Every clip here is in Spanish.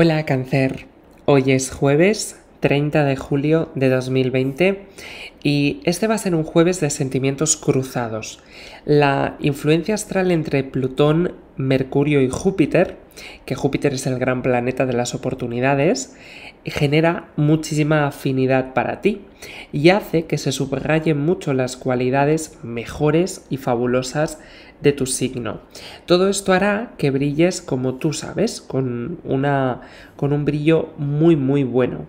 Hola cáncer, hoy es jueves 30 de julio de 2020 y este va a ser un jueves de sentimientos cruzados. La influencia astral entre Plutón, Mercurio y Júpiter que Júpiter es el gran planeta de las oportunidades, genera muchísima afinidad para ti y hace que se subrayen mucho las cualidades mejores y fabulosas de tu signo. Todo esto hará que brilles como tú sabes, con, una, con un brillo muy muy bueno.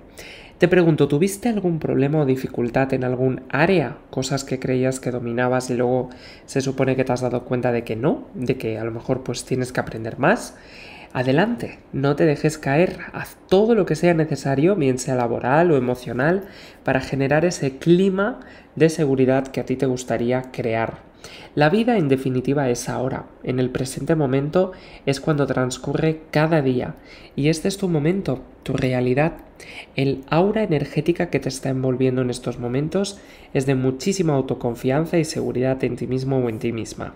Te pregunto, ¿tuviste algún problema o dificultad en algún área? Cosas que creías que dominabas y luego se supone que te has dado cuenta de que no, de que a lo mejor pues tienes que aprender más. Adelante, no te dejes caer, haz todo lo que sea necesario, bien sea laboral o emocional, para generar ese clima de seguridad que a ti te gustaría crear. La vida en definitiva es ahora, en el presente momento es cuando transcurre cada día y este es tu momento, tu realidad. El aura energética que te está envolviendo en estos momentos es de muchísima autoconfianza y seguridad en ti mismo o en ti misma.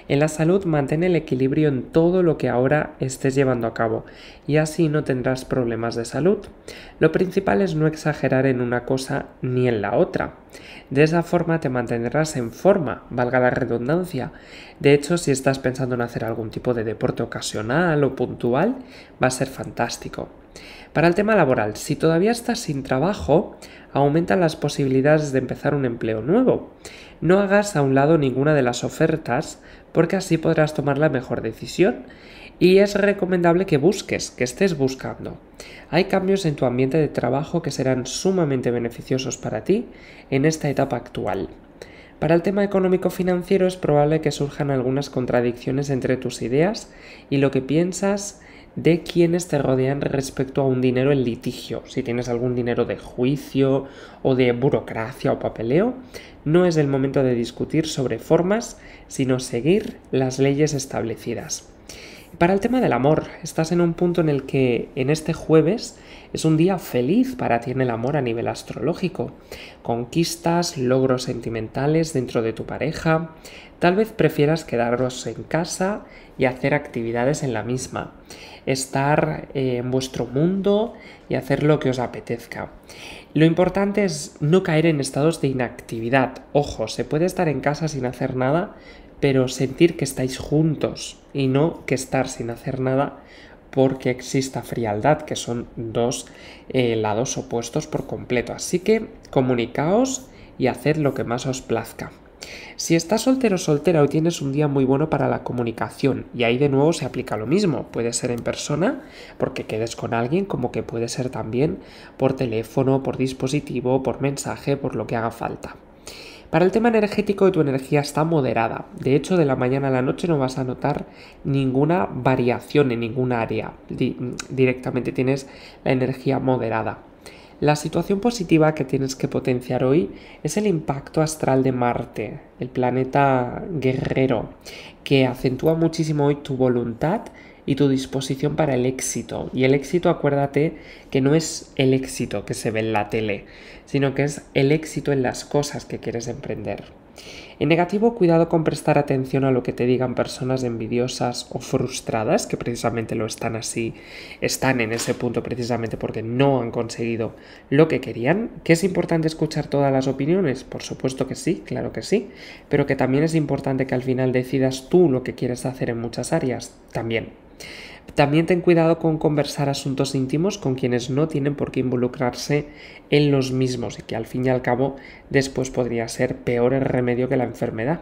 En la salud mantén el equilibrio en todo lo que ahora estés llevando a cabo y así no tendrás problemas de salud. Lo principal es no exagerar en una cosa ni en la otra. De esa forma te mantendrás en forma, valga la redundancia. De hecho, si estás pensando en hacer algún tipo de deporte ocasional o puntual, va a ser fantástico. Para el tema laboral, si todavía estás sin trabajo, aumentan las posibilidades de empezar un empleo nuevo. No hagas a un lado ninguna de las ofertas porque así podrás tomar la mejor decisión y es recomendable que busques, que estés buscando. Hay cambios en tu ambiente de trabajo que serán sumamente beneficiosos para ti en esta etapa actual. Para el tema económico-financiero es probable que surjan algunas contradicciones entre tus ideas y lo que piensas de quienes te rodean respecto a un dinero en litigio. Si tienes algún dinero de juicio o de burocracia o papeleo, no es el momento de discutir sobre formas, sino seguir las leyes establecidas. Para el tema del amor, estás en un punto en el que en este jueves es un día feliz para ti en el amor a nivel astrológico. Conquistas, logros sentimentales dentro de tu pareja. Tal vez prefieras quedaros en casa y hacer actividades en la misma. Estar eh, en vuestro mundo y hacer lo que os apetezca. Lo importante es no caer en estados de inactividad. Ojo, se puede estar en casa sin hacer nada, pero sentir que estáis juntos y no que estar sin hacer nada porque exista frialdad, que son dos eh, lados opuestos por completo. Así que comunicaos y haced lo que más os plazca. Si estás soltero o soltera, hoy tienes un día muy bueno para la comunicación y ahí de nuevo se aplica lo mismo. Puede ser en persona, porque quedes con alguien, como que puede ser también por teléfono, por dispositivo, por mensaje, por lo que haga falta. Para el tema energético, tu energía está moderada. De hecho, de la mañana a la noche no vas a notar ninguna variación en ninguna área. directamente tienes la energía moderada. La situación positiva que tienes que potenciar hoy es el impacto astral de Marte, el planeta guerrero, que acentúa muchísimo hoy tu voluntad y tu disposición para el éxito. Y el éxito, acuérdate que no es el éxito que se ve en la tele, sino que es el éxito en las cosas que quieres emprender. En negativo, cuidado con prestar atención a lo que te digan personas envidiosas o frustradas, que precisamente lo están así, están en ese punto precisamente porque no han conseguido lo que querían, que es importante escuchar todas las opiniones, por supuesto que sí, claro que sí, pero que también es importante que al final decidas tú lo que quieres hacer en muchas áreas, también. También ten cuidado con conversar asuntos íntimos con quienes no tienen por qué involucrarse en los mismos y que al fin y al cabo después podría ser peor el remedio que la enfermedad.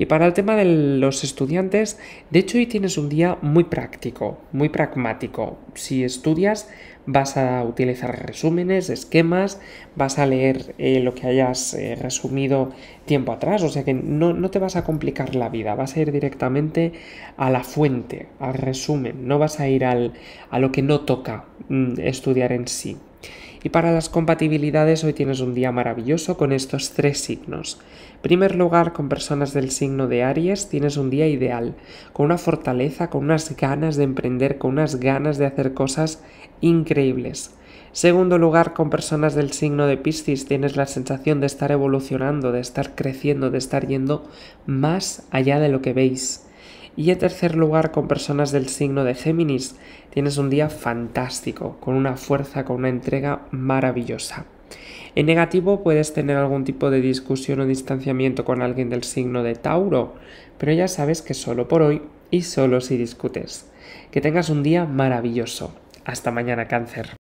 Y para el tema de los estudiantes, de hecho hoy tienes un día muy práctico, muy pragmático. Si estudias, vas a utilizar resúmenes, esquemas, vas a leer eh, lo que hayas eh, resumido tiempo atrás, o sea que no, te vas a complicar la vida, vas a ir directamente a la fuente, al resumen, no vas a ir a lo que no toca mm, estudiar en sí. Y para las compatibilidades hoy tienes un día maravilloso con estos tres signos. En primer lugar, con personas del signo de Aries tienes un día ideal, con una fortaleza, con unas ganas de emprender, con unas ganas de hacer cosas increíbles. Segundo lugar, con personas del signo de Piscis tienes la sensación de estar evolucionando, de estar creciendo, de estar yendo más allá de lo que veis. Y en tercer lugar, con personas del signo de Géminis, tienes un día fantástico, con una fuerza, con una entrega maravillosa. En negativo puedes tener algún tipo de discusión o distanciamiento con alguien del signo de Tauro, pero ya sabes que solo por hoy y solo si discutes. Que tengas un día maravilloso. Hasta mañana cáncer.